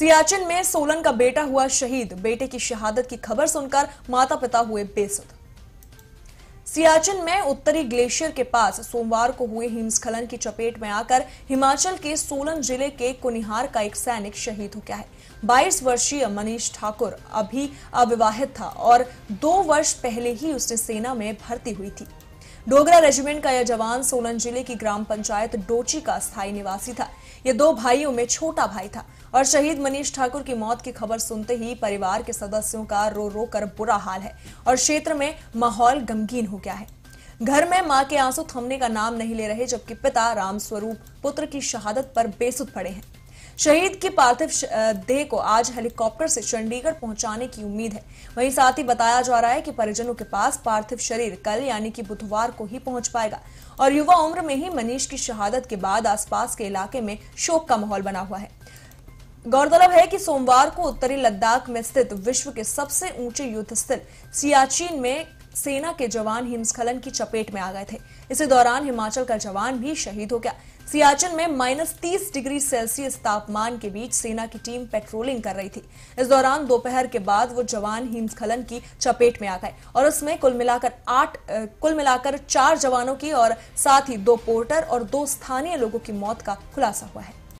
सियाचिन में सोलन का बेटा हुआ शहीद बेटे की शहादत की खबर सुनकर माता पिता हुए बेसुध सियाचिन में उत्तरी ग्लेशियर के पास सोमवार को हुए हिमस्खलन की चपेट में आकर हिमाचल के सोलन जिले के कुनिहार का एक सैनिक शहीद हो गया है 22 वर्षीय मनीष ठाकुर अभी अविवाहित था और दो वर्ष पहले ही उसने सेना में भर्ती हुई थी डोगरा रेजिमेंट का यह जवान सोलन जिले की ग्राम पंचायत डोची का स्थायी निवासी था यह दो भाइयों में छोटा भाई था और शहीद मनीष ठाकुर की मौत की खबर सुनते ही परिवार के सदस्यों का रो रो कर बुरा हाल है और क्षेत्र में माहौल गमगीन हो गया है घर में मां के आंसू थमने का नाम नहीं ले रहे जबकि पिता रामस्वरूप पुत्र की शहादत पर बेसुध पड़े हैं शहीद की पार्थिव देह को आज हेलीकॉप्टर से चंडीगढ़ पहुंचाने की उम्मीद है वहीं साथ ही बताया जा रहा है कि परिजनों के पास पार्थिव शरीर कल यानी कि बुधवार को ही पहुंच पाएगा और युवा उम्र में ही मनीष की शहादत के बाद आसपास के इलाके में शोक का माहौल बना हुआ है गौरतलब है कि सोमवार को उत्तरी लद्दाख में स्थित विश्व के सबसे ऊंचे युद्ध स्थल सियाचिन में सेना के जवान हिमस्खलन की चपेट में आ गए थे इसी दौरान हिमाचल का जवान भी शहीद हो गया सियाचिन में माइनस तीस डिग्री सेल्सियस तापमान के बीच सेना की टीम पेट्रोलिंग कर रही थी इस दौरान दोपहर के बाद वो जवान हिमस्खलन की चपेट में आ गए और उसमें कुल मिलाकर आठ कुल मिलाकर चार जवानों की और साथ ही दो पोर्टर और दो स्थानीय लोगों की मौत का खुलासा हुआ है